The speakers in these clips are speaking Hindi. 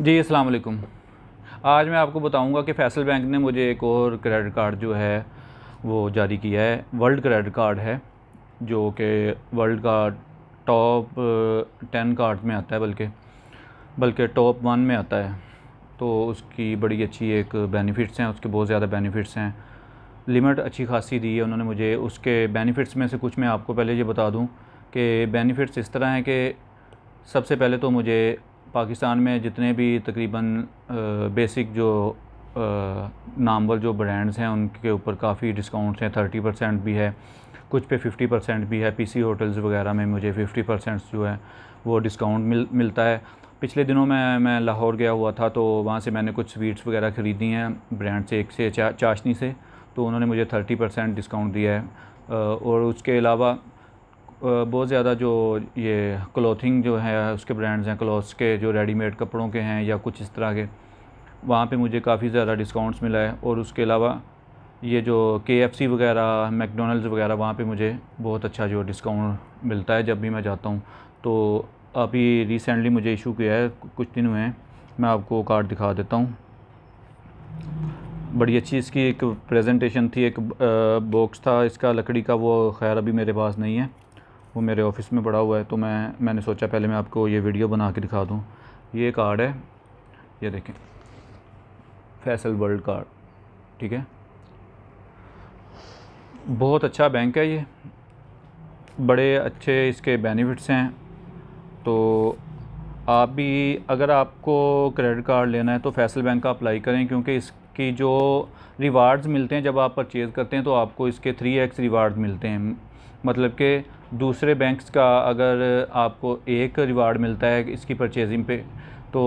जी अस्सलाम वालेकुम आज मैं आपको बताऊंगा कि फैसल बैंक ने मुझे एक और क्रेडिट कार्ड जो है वो जारी किया है वर्ल्ड क्रेडिट कार्ड है जो कि वर्ल्ड का टॉप टेन कार्ड में आता है बल्कि बल्कि टॉप वन में आता है तो उसकी बड़ी अच्छी एक बेनिफिट्स हैं उसके बहुत ज़्यादा बेनिफिट्स हैं लिमिट अच्छी खासी दी है उन्होंने मुझे उसके बेनिफिट्स में से कुछ मैं आपको पहले ये बता दूँ कि बेनिफिट्स इस तरह हैं कि सबसे पहले तो मुझे पाकिस्तान में जितने भी तकरीबन बेसिक जो नामवर जो ब्रांड्स हैं उनके ऊपर काफ़ी डिस्काउंट्स हैं थर्टी परसेंट भी है कुछ पे फिफ्टी परसेंट भी है पीसी होटल्स वगैरह में मुझे फिफ्टी परसेंट जो है वो डिस्काउंट मिल मिलता है पिछले दिनों में मैं लाहौर गया हुआ था तो वहाँ से मैंने कुछ स्वीट्स वगैरह ख़रीदी हैं ब्रांड से एक से चा, चाशनी से तो उन्होंने मुझे थर्टी परसेंट डिस्काउंट दिया है और उसके अलावा बहुत ज़्यादा जो ये क्लोथिंग जो है उसके ब्रांड्स हैं क्लोथ्स के जो रेडीमेड कपड़ों के हैं या कुछ इस तरह के वहाँ पे मुझे काफ़ी ज़्यादा डिस्काउंट्स मिला है और उसके अलावा ये जो के एफ़ सी वगैरह मैकडोनल्ड्स वगैरह वहाँ पे मुझे बहुत अच्छा जो डिस्काउंट मिलता है जब भी मैं जाता हूँ तो अभी रिसेंटली मुझे इशू किया है कुछ दिन हुए हैं मैं आपको कार्ड दिखा देता हूँ बड़ी अच्छी इसकी एक प्रेजेंटेशन थी एक बॉक्स था इसका लकड़ी का वो खैर अभी मेरे पास नहीं है वो मेरे ऑफिस में पड़ा हुआ है तो मैं मैंने सोचा पहले मैं आपको ये वीडियो बना के दिखा दूँ ये कार्ड है ये देखें फैसल वर्ल्ड कार्ड ठीक है बहुत अच्छा बैंक है ये बड़े अच्छे इसके बेनिफिट्स हैं तो आप भी अगर आपको क्रेडिट कार्ड लेना है तो फैसल बैंक का अप्लाई करें क्योंकि इसकी जो रिवार्ड्स मिलते हैं जब आप परचेज़ करते हैं तो आपको इसके थ्री एक्स रिवार्ड मिलते हैं मतलब के दूसरे बैंक्स का अगर आपको एक रिवार्ड मिलता है इसकी परचेजिंग पे तो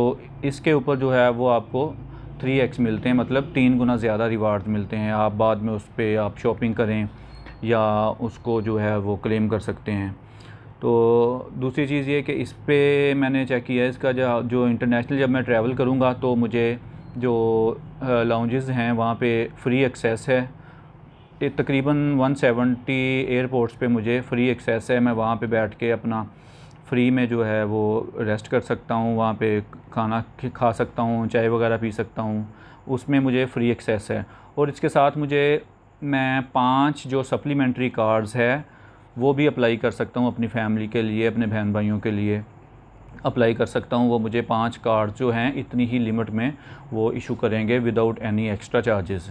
इसके ऊपर जो है वो आपको थ्री एक्स मिलते हैं मतलब तीन गुना ज़्यादा रिवार्ड मिलते हैं आप बाद में उस पर आप शॉपिंग करें या उसको जो है वो क्लेम कर सकते हैं तो दूसरी चीज़ ये कि इस पर मैंने चेक किया इसका जो जो इंटरनेशनल जब मैं ट्रैवल करूँगा तो मुझे जो लाउंजेस हैं वहाँ पे फ्री एक्सेस है तकरीबन 170 एयरपोर्ट्स पे मुझे फ़्री एक्सेस है मैं वहाँ पे बैठ के अपना फ्री में जो है वो रेस्ट कर सकता हूँ वहाँ पे खाना खा सकता हूँ चाय वगैरह पी सकता हूँ उसमें मुझे फ़्री एक्सेस है और इसके साथ मुझे मैं पांच जो सप्लीमेंट्री कार्ड्स है वो भी अप्लाई कर सकता हूँ अपनी फैमिली के लिए अपने बहन भाइयों के लिए अप्लाई कर सकता हूँ वो मुझे पाँच कार्ड जो हैं इतनी ही लिमिट में वो इशू करेंगे विदाउट एनी एक्स्ट्रा चार्जेस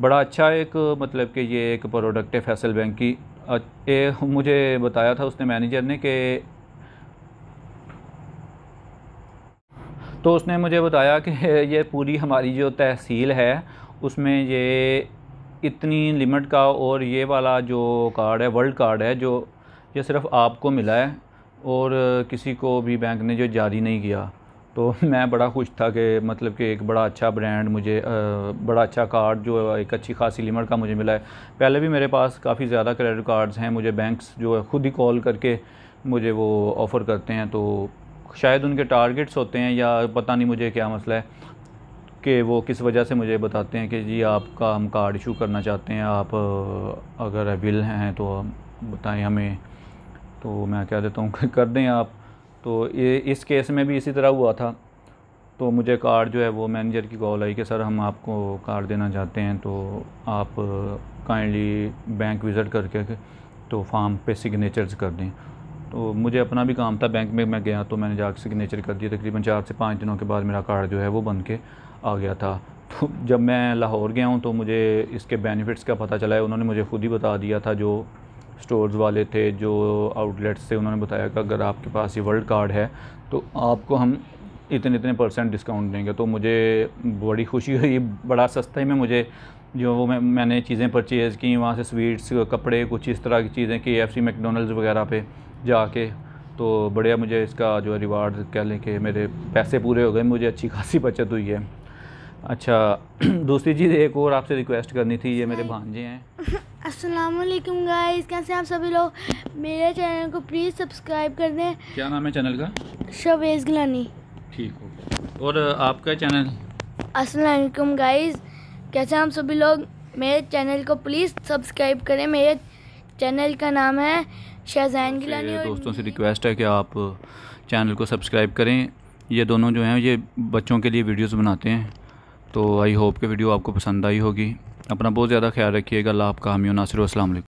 बड़ा अच्छा एक मतलब कि ये एक प्रोडक्ट है फैसल बैंक की ए, मुझे बताया था उसने मैनेजर ने कि तो उसने मुझे बताया कि ये पूरी हमारी जो तहसील है उसमें ये इतनी लिमिट का और ये वाला जो कार्ड है वर्ल्ड कार्ड है जो ये सिर्फ़ आपको मिला है और किसी को भी बैंक ने जो जारी नहीं किया तो मैं बड़ा खुश था कि मतलब कि एक बड़ा अच्छा ब्रांड मुझे बड़ा अच्छा कार्ड जो एक अच्छी खासी लिमिट का मुझे मिला है पहले भी मेरे पास काफ़ी ज़्यादा क्रेडिट कार्ड्स हैं मुझे बैंक्स जो है ख़ुद ही कॉल करके मुझे वो ऑफ़र करते हैं तो शायद उनके टारगेट्स होते हैं या पता नहीं मुझे क्या मसला है कि वो किस वजह से मुझे बताते हैं कि जी आपका हम कार्ड इशू करना चाहते हैं आप अगर बिल हैं तो बताएं हमें तो मैं क्या देता हूँ कर दें आप तो ये इस केस में भी इसी तरह हुआ था तो मुझे कार्ड जो है वो मैनेजर की कॉल आई कि सर हम आपको कार्ड देना चाहते हैं तो आप काइंडली बैंक विज़िट करके तो फार्म पे सिग्नेचर्स कर दें तो मुझे अपना भी काम था बैंक में मैं गया तो मैंने जाकर सिग्नेचर कर दिए तकरीबन चार से पाँच दिनों के बाद मेरा कार्ड जो है वो बन के आ गया था तो जब मैं लाहौर गया हूँ तो मुझे इसके बेनिफिट्स का पता चला है उन्होंने मुझे खुद ही बता दिया था जो स्टोर्स वाले थे जो आउटलेट्स थे उन्होंने बताया कि अगर आपके पास ये वर्ल्ड कार्ड है तो आपको हम इतने इतने परसेंट डिस्काउंट देंगे तो मुझे बड़ी खुशी हुई बड़ा सस्ते में मुझे जो वो मैं मैंने चीज़ें परचेज़ की वहाँ से स्वीट्स कपड़े कुछ इस तरह की चीज़ें के एफ सी मैकडोनल्ड्स वगैरह पे जाके तो बढ़िया मुझे इसका जो रिवार्ड कह लें कि मेरे पैसे पूरे हो गए मुझे अच्छी खासी बचत हुई है अच्छा दूसरी चीज़ एक और आपसे रिक्वेस्ट करनी थी ये मेरे भांजे हैं असलम गाइस कैसे आप सभी लोग मेरे चैनल को प्लीज़ सब्सक्राइब कर दें क्या नाम है चैनल का शवेज गिलानी ठीक हो और आपका चैनल असलम गाइस कैसे आप सभी लोग मेरे चैनल को प्लीज़ सब्सक्राइब करें मेरे चैनल का नाम है शहजैन तो गिलानी दोस्तों से रिक्वेस्ट है कि आप चैनल को सब्सक्राइब करें ये दोनों जो हैं ये बच्चों के लिए वीडियोज़ बनाते हैं तो आई होप कि वीडियो आपको पसंद आई होगी अपना बहुत ज़्यादा ख्याल रखिएगा अल्लाह आपका हमियो नासिर असल